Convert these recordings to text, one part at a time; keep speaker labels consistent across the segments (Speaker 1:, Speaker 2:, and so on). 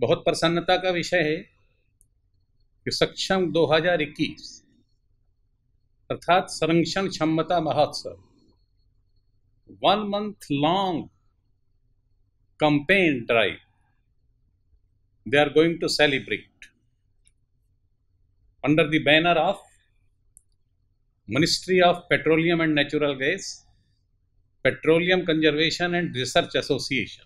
Speaker 1: बहुत प्रसन्नता का विषय है कि सक्षम 2021 अर्थात संरक्षण क्षमता महोत्सव one month long campaign drive they are going to celebrate under the banner of ministry of petroleum and natural gas petroleum conservation and research association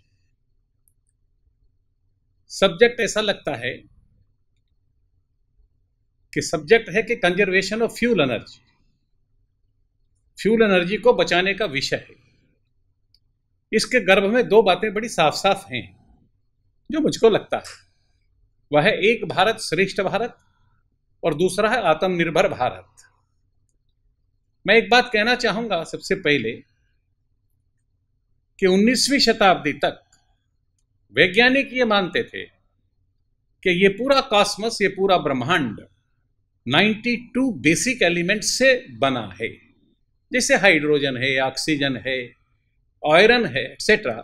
Speaker 1: subject ऐसा लगता है कि सब्जेक्ट है कि conservation of fuel energy fuel energy को बचाने का विषय है इसके गर्भ में दो बातें बड़ी साफ साफ हैं जो मुझको लगता है वह है एक भारत श्रेष्ठ भारत और दूसरा है आत्मनिर्भर भारत मैं एक बात कहना चाहूंगा सबसे पहले कि 19वीं शताब्दी तक वैज्ञानिक ये मानते थे कि ये पूरा कॉस्मस ये पूरा ब्रह्मांड 92 बेसिक एलिमेंट से बना है जैसे हाइड्रोजन है ऑक्सीजन है आयरन है etcetera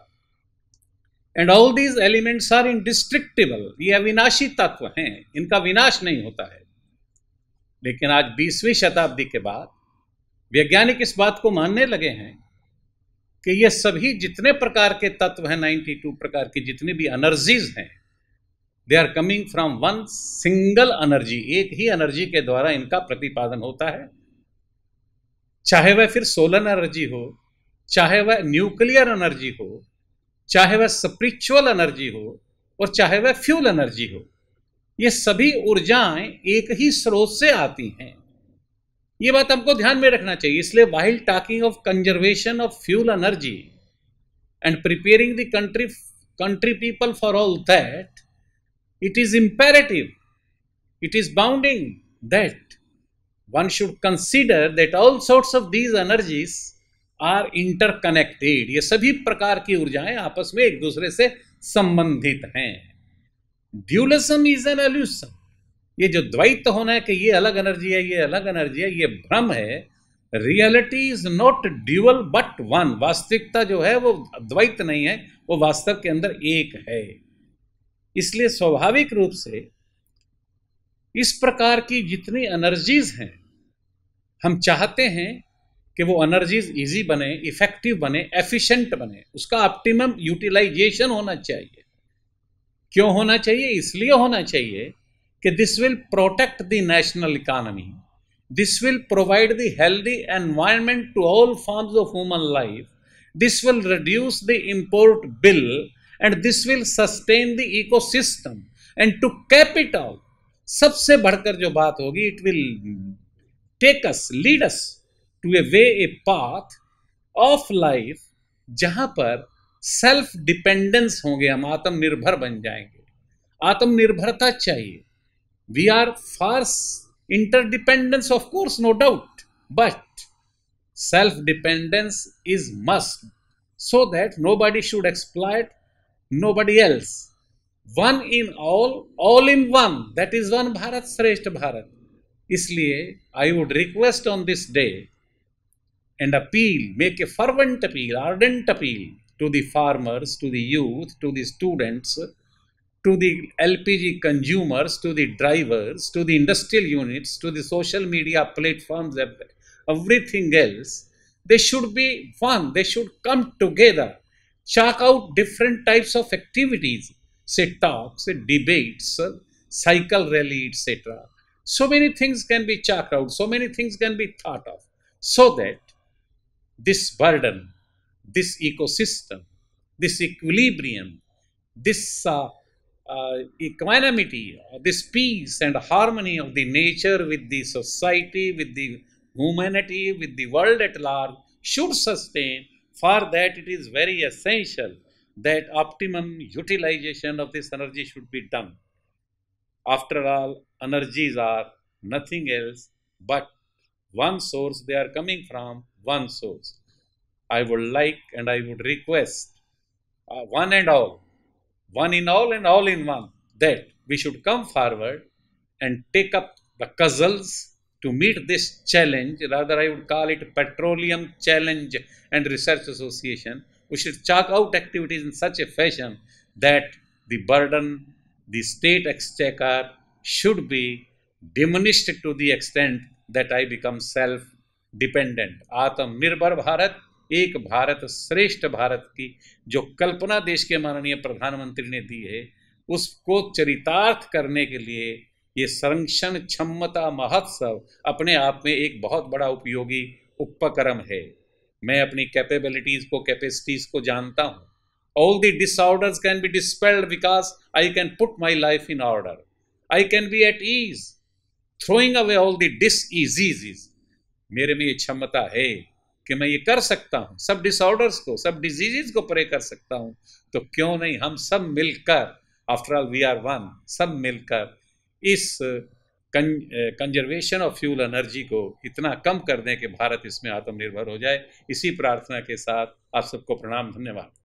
Speaker 1: and all these elements are destructible ये अविनाशी तत्व हैं इनका विनाश नहीं होता है लेकिन आज 20वीं शताब्दी के बाद वैज्ञानिक इस बात को मानने लगे हैं कि ये सभी जितने प्रकार के तत्व हैं 92 प्रकार के जितने भी एनर्जीज हैं they are coming from one single energy एक ही एनर्जी के द्वारा इनका प्रतिपादन होता है चाहे वह फिर सोलर एनर्जी हो चाहे वह न्यूक्लियर एनर्जी हो चाहे वह स्पिरिचुअल एनर्जी हो और चाहे वह फ्यूल एनर्जी हो ये सभी ऊर्जाएं एक ही स्रोत से आती हैं ये बात हमको ध्यान में रखना चाहिए इसलिए while talking of conservation of fuel energy and preparing the country country people for all that it is imperative it is bounding that one should consider that all sorts of these energies are interconnected ये सभी प्रकार की ऊर्जाएं आपस में एक दूसरे से संबंधित हैं ड्यूलिज्म इज एन एल्यूसम ये जो द्वैत होना है कि ये अलग एनर्जी है ये अलग एनर्जी है ये भ्रम है reality is not dual but one वास्तविकता जो है वो द्वैत नहीं है वो वास्तव के अंदर एक है इसलिए स्वाभाविक रूप से इस प्रकार की जितनी एनर्जीज हैं हम चाहते हैं कि वो एनर्जीज इजी बने इफेक्टिव बने एफिशिएंट बने उसका ऑप्टिमम यूटिलाइजेशन होना चाहिए क्यों होना चाहिए इसलिए होना चाहिए कि this will protect the national economy this will provide the healthy environment to all forms of human life this will reduce the import bill and this will sustain the ecosystem and to capital सबसे बढ़कर जो बात होगी it will take us lead us to a way a path of life जहां पर self dependence होंगे हम आत्मनिर्भर बन जाएंगे आत्मनिर्भरता चाहिए We are far interdependence, of course, no doubt, but self-dependence is must so that nobody should exploit nobody else. One in all, all in one. That is one Bharat, Shrestha Bharat. Isliye I would request on this day and appeal, make a fervent appeal, ardent appeal to the farmers, to the youth, to the students to the LPG consumers, to the drivers, to the industrial units, to the social media platforms, everything else, they should be one, they should come together, chalk out different types of activities, say talks, say debates, uh, cycle rally, etc. So many things can be chalked out, so many things can be thought of, so that this burden, this ecosystem, this equilibrium, this uh, uh, equanimity, uh, this peace and harmony of the nature with the society, with the humanity, with the world at large should sustain. For that, it is very essential that optimum utilization of this energy should be done. After all, energies are nothing else but one source, they are coming from one source. I would like and I would request uh, one and all one in all and all in one, that we should come forward and take up the puzzles to meet this challenge, rather I would call it Petroleum Challenge and Research Association. We should chalk out activities in such a fashion that the burden, the state exchequer should be diminished to the extent that I become self-dependent. Atam Bharat एक भारत श्रेष्ठ भारत की जो कल्पना देश के माननीय प्रधानमंत्री ने दी है उसको चरितार्थ करने के लिए ये संरक्षण क्षमता महोत्सव अपने आप में एक बहुत बड़ा उपयोगी उपक्रम है मैं अपनी कैपेबिलिटीज को कैपेसिटीज को जानता हूँ all the disorder can be dispelled because I can put my life in order I can be at ease throwing away all the डिस मेरे में ये क्षमता है कि मैं ये कर सकता हूँ सब डिसऑर्डर्स को सब डिजीजेज को परे कर सकता हूँ तो क्यों नहीं हम सब मिलकर after all we are one सब मिलकर इस कंजर्वेशन ऑफ फ्यूल एनर्जी को इतना कम कर दें कि भारत इसमें आत्मनिर्भर हो जाए इसी प्रार्थना के साथ आप सबको प्रणाम धन्यवाद